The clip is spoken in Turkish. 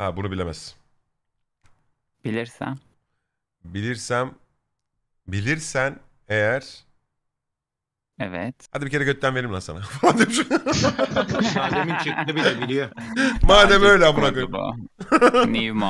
Ha bunu bilemez. Bilirsem. Bilirsem. Bilirsen eğer. Evet. Hadi bir kere götten verim lan sana. Mademin çıktı bile biliyor. Madem öyle amına koyayım. New